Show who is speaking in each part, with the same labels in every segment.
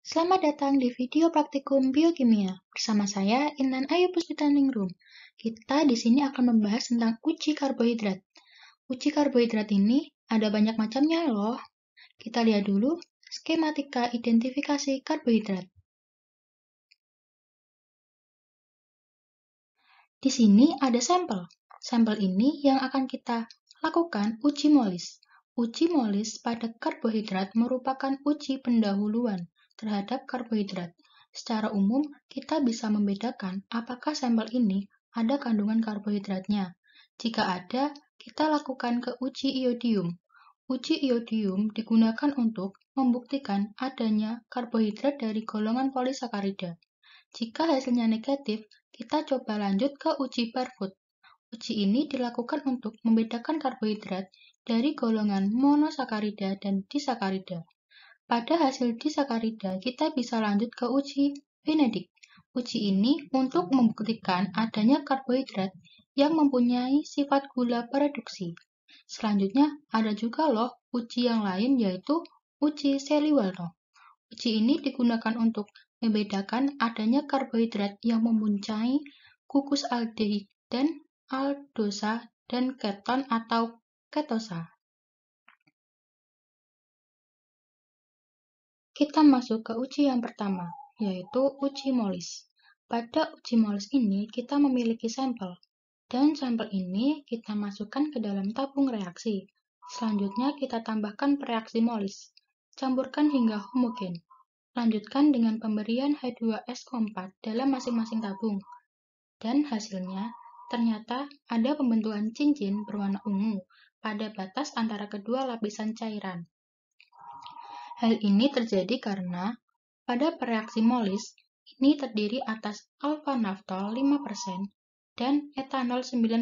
Speaker 1: Selamat datang di video praktikum biokimia bersama saya Inan Ayu Puspitaningrum. Kita di sini akan membahas tentang uji karbohidrat.
Speaker 2: Uji karbohidrat ini ada banyak macamnya loh. Kita lihat dulu skematika identifikasi karbohidrat. Di sini ada sampel. Sampel ini yang akan kita
Speaker 1: lakukan uji molis. Uji molis pada karbohidrat merupakan uji pendahuluan terhadap karbohidrat. Secara umum, kita bisa membedakan apakah sampel ini ada kandungan karbohidratnya. Jika ada, kita lakukan ke uji iodium. Uji iodium digunakan untuk membuktikan adanya karbohidrat dari golongan polisakarida. Jika hasilnya negatif, kita coba lanjut ke uji barcode. Uji ini dilakukan untuk membedakan karbohidrat dari golongan monosakarida dan disakarida. Pada hasil disakarida, kita bisa lanjut ke uji Benedict. Uji ini untuk membuktikan adanya karbohidrat yang mempunyai sifat gula pereduksi. Selanjutnya, ada juga loh uji yang lain yaitu uji Seliwalno. Uji ini digunakan untuk membedakan adanya karbohidrat yang mempunyai
Speaker 2: kukus aldehid dan aldosa dan keton atau ketosa. Kita masuk ke uji yang pertama, yaitu uji molis. Pada uji molis
Speaker 1: ini, kita memiliki sampel, dan sampel ini kita masukkan ke dalam tabung reaksi. Selanjutnya, kita tambahkan reaksi molis. Campurkan hingga homogen. Lanjutkan dengan pemberian H2S 4 dalam masing-masing tabung. Dan hasilnya, ternyata ada pembentukan cincin berwarna ungu pada batas antara kedua lapisan cairan. Hal ini terjadi karena pada pereaksi molis ini terdiri atas alfa naftol 5% dan etanol 95%.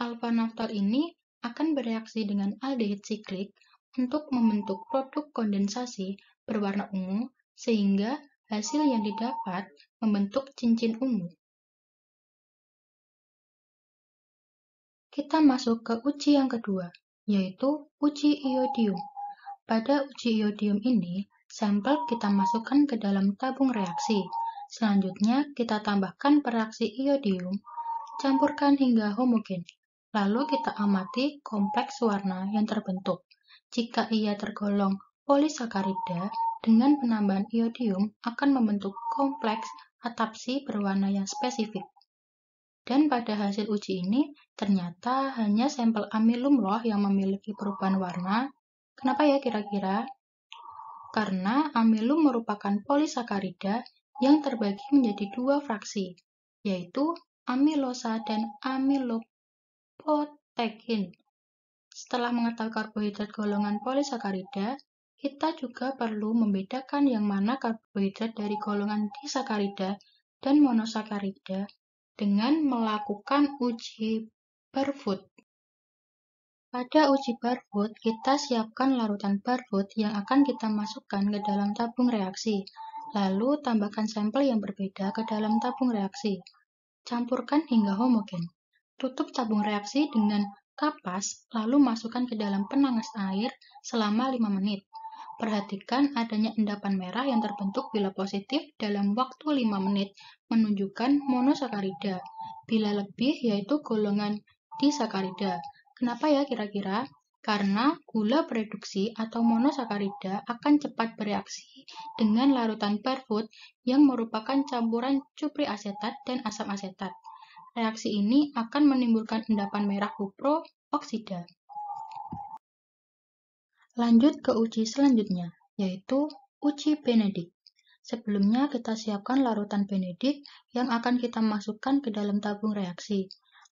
Speaker 1: Alfa naftol ini akan bereaksi dengan aldehid siklik untuk membentuk produk kondensasi
Speaker 2: berwarna ungu sehingga hasil yang didapat membentuk cincin ungu. Kita masuk ke uji yang kedua, yaitu uji iodium. Pada uji iodium
Speaker 1: ini, sampel kita masukkan ke dalam tabung reaksi. Selanjutnya, kita tambahkan peraksi iodium, campurkan hingga homogen. Lalu kita amati kompleks warna yang terbentuk. Jika ia tergolong polisakarida, dengan penambahan iodium akan membentuk kompleks atapsi berwarna yang spesifik. Dan pada hasil uji ini, ternyata hanya sampel amilum loh yang memiliki perubahan warna Kenapa ya kira-kira? Karena amilum merupakan polisakarida yang terbagi menjadi dua fraksi, yaitu amilosa dan amilopotekin. Setelah mengetahui karbohidrat golongan polisakarida, kita juga perlu membedakan yang mana karbohidrat dari golongan disakarida dan monosakarida dengan melakukan uji Berfood. Pada uji barcode, kita siapkan larutan barcode yang akan kita masukkan ke dalam tabung reaksi. Lalu, tambahkan sampel yang berbeda ke dalam tabung reaksi. Campurkan hingga homogen. Tutup tabung reaksi dengan kapas, lalu masukkan ke dalam penangas air selama 5 menit. Perhatikan adanya endapan merah yang terbentuk bila positif dalam waktu 5 menit, menunjukkan monosakarida. Bila lebih, yaitu golongan disakarida. Kenapa ya kira-kira? Karena gula produksi atau monosakarida akan cepat bereaksi dengan larutan perfut yang merupakan campuran cupri asetat dan asam asetat. Reaksi ini akan menimbulkan endapan merah kupro oksida. Lanjut ke uji selanjutnya, yaitu uji Benedict. Sebelumnya kita siapkan larutan Benedict yang akan kita masukkan ke dalam tabung reaksi.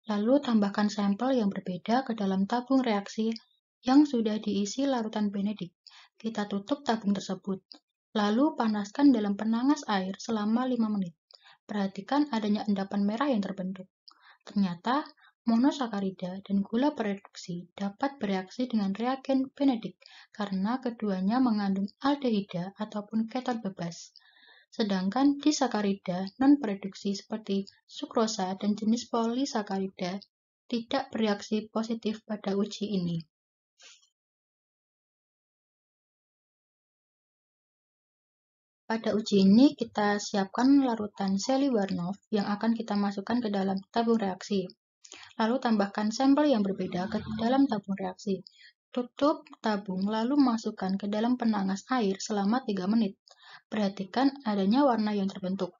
Speaker 1: Lalu tambahkan sampel yang berbeda ke dalam tabung reaksi yang sudah diisi larutan benedik. Kita tutup tabung tersebut. Lalu panaskan dalam penangas air selama 5 menit. Perhatikan adanya endapan merah yang terbentuk. Ternyata, monosakarida dan gula bereduksi dapat bereaksi dengan reagen benedik karena keduanya mengandung aldehida ataupun keton bebas. Sedangkan disakarida non-produksi
Speaker 2: seperti sukrosa dan jenis polisakarida tidak bereaksi positif pada uji ini. Pada uji ini kita siapkan larutan Seliwarnov
Speaker 1: yang akan kita masukkan ke dalam tabung reaksi. Lalu tambahkan sampel yang berbeda ke dalam tabung reaksi. Tutup tabung lalu masukkan ke dalam penangas air selama 3 menit. Perhatikan adanya warna yang terbentuk.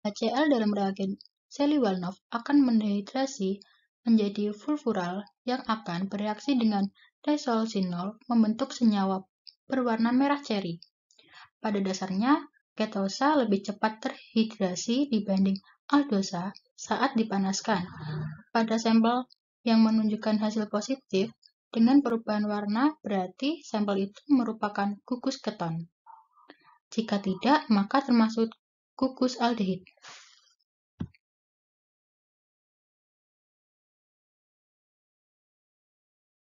Speaker 1: HCl dalam reagen Seliwalnov akan mendehidrasi menjadi fulfural yang akan bereaksi dengan desolsinol membentuk senyawa berwarna merah ceri. Pada dasarnya, ketosa lebih cepat terhidrasi dibanding aldosa saat dipanaskan. Pada sampel yang menunjukkan hasil positif, dengan perubahan warna, berarti sampel itu merupakan gugus keton.
Speaker 2: Jika tidak, maka termasuk gugus aldehid.